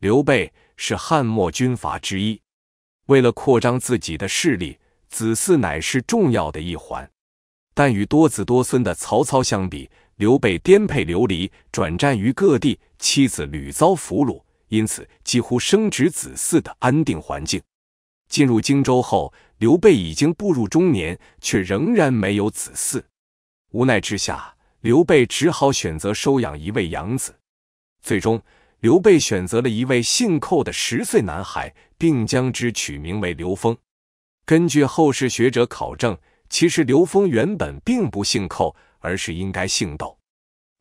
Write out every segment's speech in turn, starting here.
刘备是汉末军阀之一，为了扩张自己的势力，子嗣乃是重要的一环。但与多子多孙的曹操相比，刘备颠沛流离，转战于各地，妻子屡遭俘虏，因此几乎生职子嗣的安定环境。进入荆州后，刘备已经步入中年，却仍然没有子嗣。无奈之下，刘备只好选择收养一位养子，最终。刘备选择了一位姓寇的十岁男孩，并将之取名为刘封。根据后世学者考证，其实刘封原本并不姓寇，而是应该姓窦。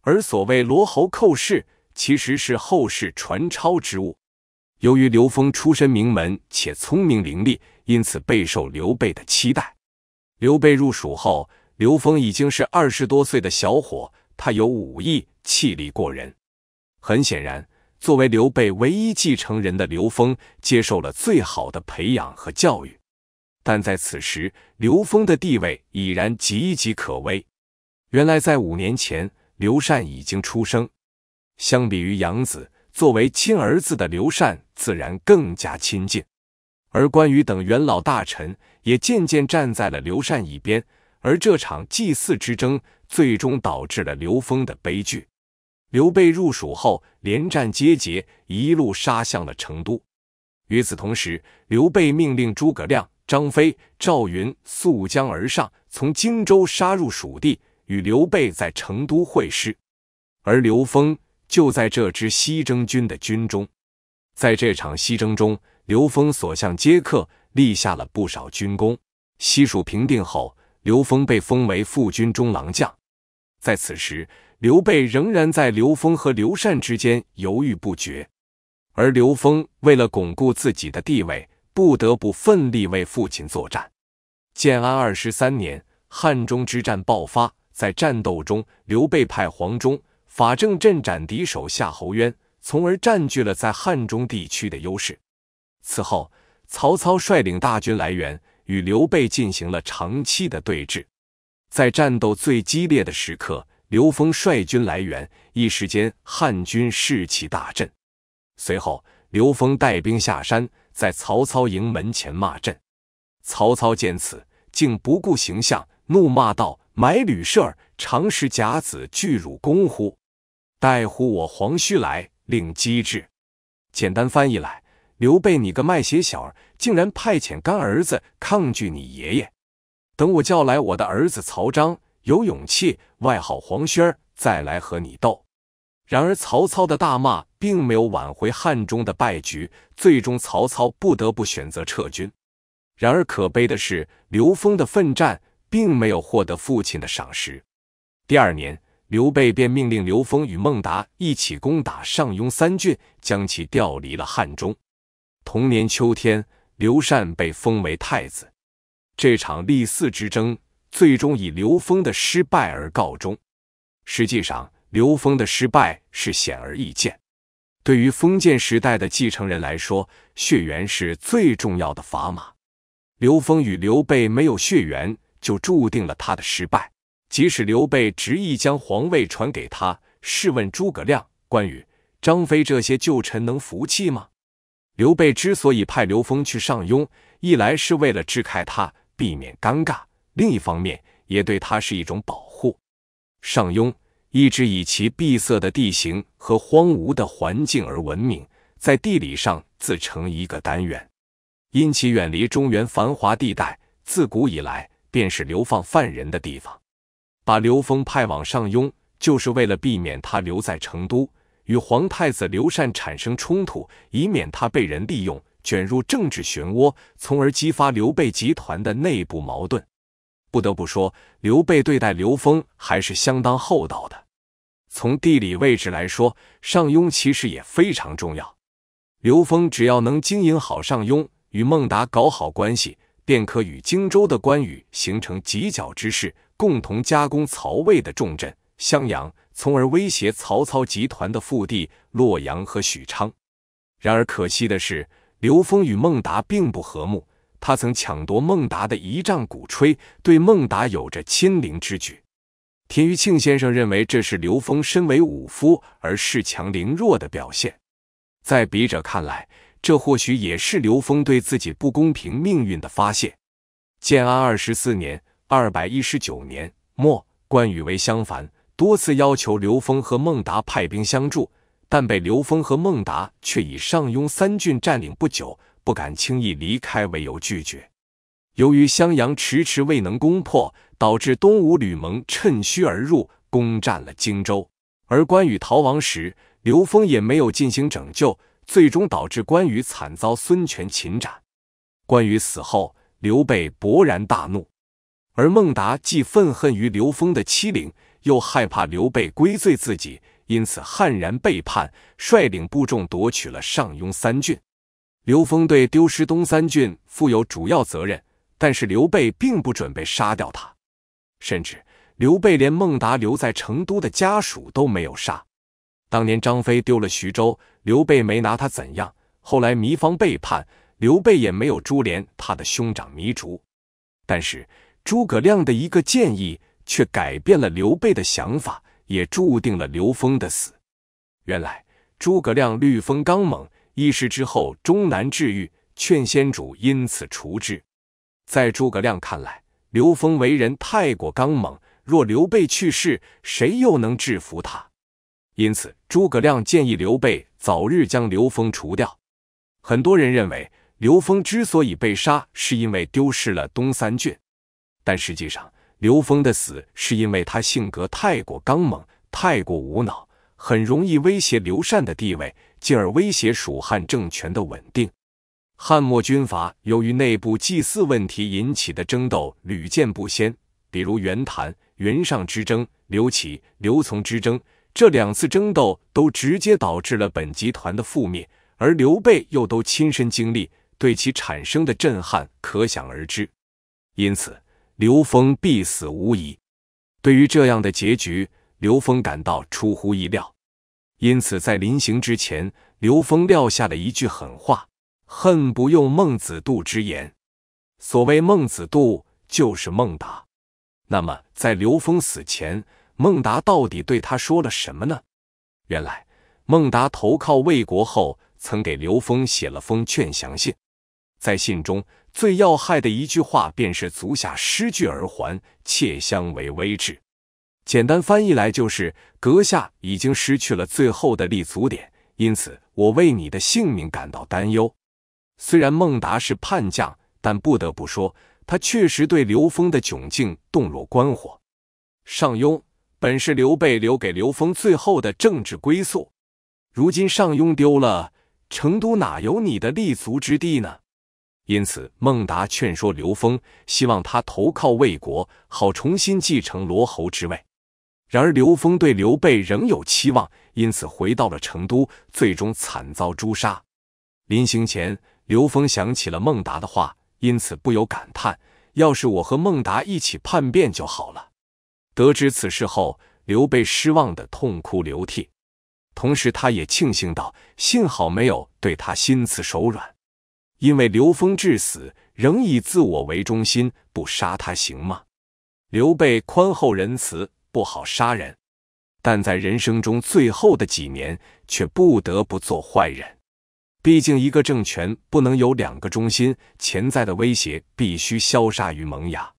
而所谓“罗侯寇氏”，其实是后世传抄之物。由于刘封出身名门且聪明伶俐，因此备受刘备的期待。刘备入蜀后，刘封已经是二十多岁的小伙，他有武艺，气力过人。很显然。作为刘备唯一继承人的刘封接受了最好的培养和教育，但在此时，刘封的地位已然岌岌可危。原来，在五年前，刘禅已经出生。相比于养子，作为亲儿子的刘禅自然更加亲近。而关羽等元老大臣也渐渐站在了刘禅一边，而这场祭祀之争最终导致了刘封的悲剧。刘备入蜀后，连战皆捷，一路杀向了成都。与此同时，刘备命令诸葛亮、张飞、赵云溯江而上，从荆州杀入蜀地，与刘备在成都会师。而刘封就在这支西征军的军中，在这场西征中，刘封所向皆克，立下了不少军功。西蜀平定后，刘封被封为副军中郎将。在此时。刘备仍然在刘封和刘禅之间犹豫不决，而刘封为了巩固自己的地位，不得不奋力为父亲作战。建安二十三年，汉中之战爆发，在战斗中，刘备派黄忠、法正镇斩敌手夏侯渊，从而占据了在汉中地区的优势。此后，曹操率领大军来援，与刘备进行了长期的对峙。在战斗最激烈的时刻。刘封率军来援，一时间汉军士气大振。随后，刘封带兵下山，在曹操营门前骂阵。曹操见此，竟不顾形象，怒骂道：“买旅舍，常使甲子拒辱公乎？待呼我黄须来，令机智。”简单翻译来，刘备你个卖血小儿，竟然派遣干儿子抗拒你爷爷，等我叫来我的儿子曹彰。有勇气，外号黄轩再来和你斗。然而，曹操的大骂并没有挽回汉中的败局，最终曹操不得不选择撤军。然而，可悲的是，刘封的奋战并没有获得父亲的赏识。第二年，刘备便命令刘封与孟达一起攻打上庸三郡，将其调离了汉中。同年秋天，刘禅被封为太子。这场立嗣之争。最终以刘封的失败而告终。实际上，刘封的失败是显而易见。对于封建时代的继承人来说，血缘是最重要的砝码。刘封与刘备没有血缘，就注定了他的失败。即使刘备执意将皇位传给他，试问诸葛亮、关羽、张飞这些旧臣能服气吗？刘备之所以派刘封去上庸，一来是为了支开他，避免尴尬。另一方面，也对他是一种保护。上庸一直以其闭塞的地形和荒芜的环境而闻名，在地理上自成一个单元。因其远离中原繁华地带，自古以来便是流放犯人的地方。把刘封派往上庸，就是为了避免他留在成都与皇太子刘禅产生冲突，以免他被人利用，卷入政治漩涡，从而激发刘备集团的内部矛盾。不得不说，刘备对待刘封还是相当厚道的。从地理位置来说，上庸其实也非常重要。刘封只要能经营好上庸，与孟达搞好关系，便可与荆州的关羽形成犄角之势，共同加攻曹魏的重镇襄阳，从而威胁曹操集团的腹地洛阳和许昌。然而可惜的是，刘封与孟达并不和睦。他曾抢夺孟达的仪仗鼓吹，对孟达有着亲临之举。田余庆先生认为这是刘封身为武夫而恃强凌弱的表现。在笔者看来，这或许也是刘峰对自己不公平命运的发泄。建安二十四年（二百一十九年末），关羽为襄樊，多次要求刘峰和孟达派兵相助，但被刘峰和孟达却以上庸三郡占领不久。不敢轻易离开为由拒绝。由于襄阳迟迟未能攻破，导致东吴吕蒙趁虚而入，攻占了荆州。而关羽逃亡时，刘封也没有进行拯救，最终导致关羽惨遭孙权擒斩。关羽死后，刘备勃然大怒，而孟达既愤恨于刘封的欺凌，又害怕刘备归罪自己，因此悍然背叛，率领部众夺取了上庸三郡。刘封对丢失东三郡负有主要责任，但是刘备并不准备杀掉他，甚至刘备连孟达留在成都的家属都没有杀。当年张飞丢了徐州，刘备没拿他怎样；后来糜芳背叛，刘备也没有株连他的兄长糜竺。但是诸葛亮的一个建议却改变了刘备的想法，也注定了刘封的死。原来诸葛亮绿风刚猛。一时之后终难治愈，劝先主因此除之。在诸葛亮看来，刘封为人太过刚猛，若刘备去世，谁又能制服他？因此，诸葛亮建议刘备早日将刘封除掉。很多人认为刘封之所以被杀，是因为丢失了东三郡，但实际上，刘封的死是因为他性格太过刚猛，太过无脑。很容易威胁刘禅的地位，进而威胁蜀汉政权的稳定。汉末军阀由于内部祭祀问题引起的争斗屡见不鲜，比如袁谭、袁尚之争，刘启、刘琮之争，这两次争斗都直接导致了本集团的覆灭，而刘备又都亲身经历，对其产生的震撼可想而知。因此，刘封必死无疑。对于这样的结局。刘峰感到出乎意料，因此在临行之前，刘峰撂下了一句狠话，恨不用孟子度之言。所谓孟子度，就是孟达。那么，在刘峰死前，孟达到底对他说了什么呢？原来，孟达投靠魏国后，曾给刘峰写了封劝降信，在信中，最要害的一句话便是“足下失据而还，妾相为危之”。简单翻译来就是：阁下已经失去了最后的立足点，因此我为你的性命感到担忧。虽然孟达是叛将，但不得不说，他确实对刘封的窘境洞若观火。上庸本是刘备留给刘封最后的政治归宿，如今上庸丢了，成都哪有你的立足之地呢？因此，孟达劝说刘封，希望他投靠魏国，好重新继承罗侯之位。然而，刘峰对刘备仍有期望，因此回到了成都，最终惨遭诛杀。临行前，刘峰想起了孟达的话，因此不由感叹：“要是我和孟达一起叛变就好了。”得知此事后，刘备失望的痛哭流涕，同时他也庆幸道：“幸好没有对他心慈手软，因为刘峰至死仍以自我为中心，不杀他行吗？”刘备宽厚仁慈。不好杀人，但在人生中最后的几年却不得不做坏人。毕竟一个政权不能有两个中心，潜在的威胁必须消杀于萌芽。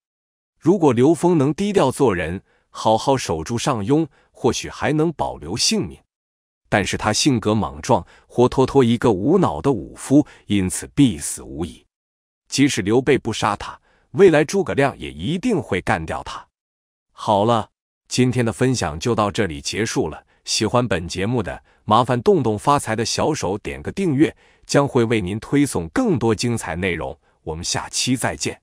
如果刘封能低调做人，好好守住上庸，或许还能保留性命。但是他性格莽撞，活脱脱一个无脑的武夫，因此必死无疑。即使刘备不杀他，未来诸葛亮也一定会干掉他。好了。今天的分享就到这里结束了。喜欢本节目的，麻烦动动发财的小手点个订阅，将会为您推送更多精彩内容。我们下期再见。